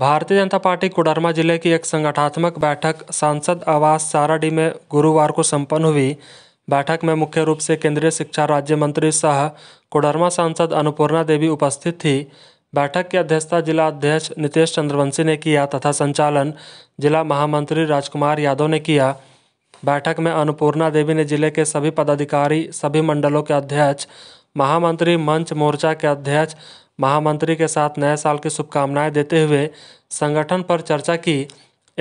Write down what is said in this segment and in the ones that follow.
भारतीय जनता पार्टी कोडरमा जिले की एक संगठनात्मक बैठक सांसद आवास साराडी में गुरुवार को संपन्न हुई बैठक में मुख्य रूप से केंद्रीय शिक्षा राज्य मंत्री सह कोडरमा सांसद अनुपूर्णा देवी उपस्थित थी बैठक की अध्यक्षता जिला अध्यक्ष नितेश चंद्रवंशी ने किया तथा संचालन जिला महामंत्री राजकुमार यादव ने किया बैठक में अनुपूर्णा देवी ने जिले के सभी पदाधिकारी सभी मंडलों के अध्यक्ष महामंत्री मंच मोर्चा के अध्यक्ष महामंत्री के साथ नए साल की शुभकामनाएं देते हुए संगठन पर चर्चा की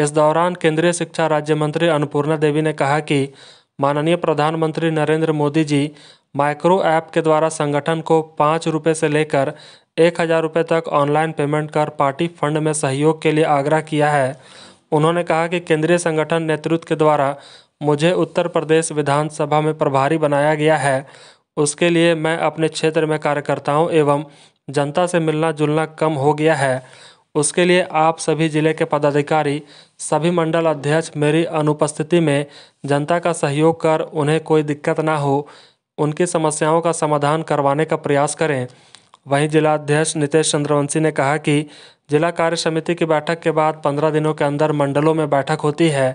इस दौरान केंद्रीय शिक्षा राज्य मंत्री अन्नपूर्णा देवी ने कहा कि माननीय प्रधानमंत्री नरेंद्र मोदी जी माइक्रो ऐप के द्वारा संगठन को पाँच रुपये से लेकर एक हज़ार रुपये तक ऑनलाइन पेमेंट कर पार्टी फंड में सहयोग के लिए आग्रह किया है उन्होंने कहा कि केंद्रीय संगठन नेतृत्व के द्वारा मुझे उत्तर प्रदेश विधानसभा में प्रभारी बनाया गया है उसके लिए मैं अपने क्षेत्र में कार्यकर्ताओं एवं जनता से मिलना जुलना कम हो गया है उसके लिए आप सभी जिले के पदाधिकारी सभी मंडल अध्यक्ष मेरी अनुपस्थिति में जनता का सहयोग कर उन्हें कोई दिक्कत ना हो उनकी समस्याओं का समाधान करवाने का प्रयास करें वहीं जिला अध्यक्ष नितेश चंद्रवंशी ने कहा कि जिला कार्य समिति की बैठक के बाद पंद्रह दिनों के अंदर मंडलों में बैठक होती है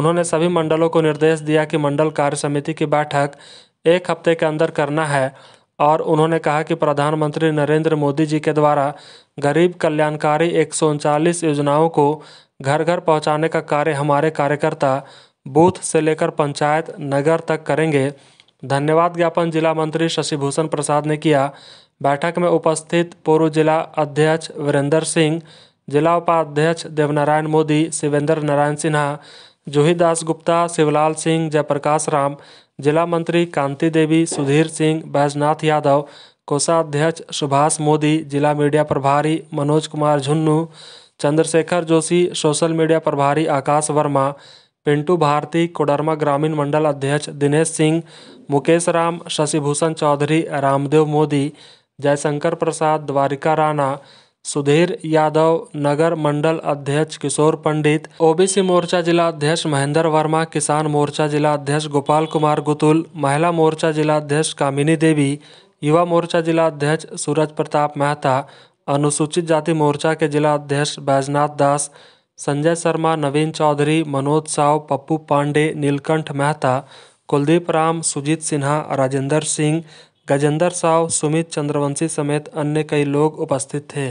उन्होंने सभी मंडलों को निर्देश दिया कि मंडल कार्य समिति की बैठक एक हफ्ते के अंदर करना है और उन्होंने कहा कि प्रधानमंत्री नरेंद्र मोदी जी के द्वारा गरीब कल्याणकारी एक योजनाओं को घर घर पहुंचाने का कार्य हमारे कार्यकर्ता बूथ से लेकर पंचायत नगर तक करेंगे धन्यवाद ज्ञापन जिला मंत्री शशिभूषण प्रसाद ने किया बैठक में उपस्थित पूर्व जिला अध्यक्ष वीरेंद्र सिंह जिला उपाध्यक्ष देवनारायण मोदी शिवेंद्र नारायण सिन्हा जूही दास गुप्ता शिवलाल सिंह जयप्रकाश राम जिला मंत्री कांति देवी सुधीर सिंह बैजनाथ यादव कोषाध्यक्ष सुभाष मोदी जिला मीडिया प्रभारी मनोज कुमार झुन्नू चंद्रशेखर जोशी सोशल मीडिया प्रभारी आकाश वर्मा पिंटू भारती कोडरमा ग्रामीण मंडल अध्यक्ष दिनेश सिंह मुकेश राम शशिभूषण चौधरी रामदेव मोदी जयशंकर प्रसाद द्वारिका राणा सुधीर यादव नगर मंडल अध्यक्ष किशोर पंडित ओबीसी मोर्चा जिला अध्यक्ष महेंद्र वर्मा किसान मोर्चा जिला अध्यक्ष गोपाल कुमार गुतुल महिला मोर्चा जिला अध्यक्ष कामिनी देवी युवा मोर्चा जिला अध्यक्ष सूरज प्रताप मेहता अनुसूचित जाति मोर्चा के जिला अध्यक्ष बैजनाथ दास संजय शर्मा नवीन चौधरी मनोज साव पप्पू पांडे नीलकंठ मेहता कुलदीप राम सुजीत सिन्हा राजेंद्र सिंह गजेंद्र साव सुमित चंद्रवंशी समेत अन्य कई लोग उपस्थित थे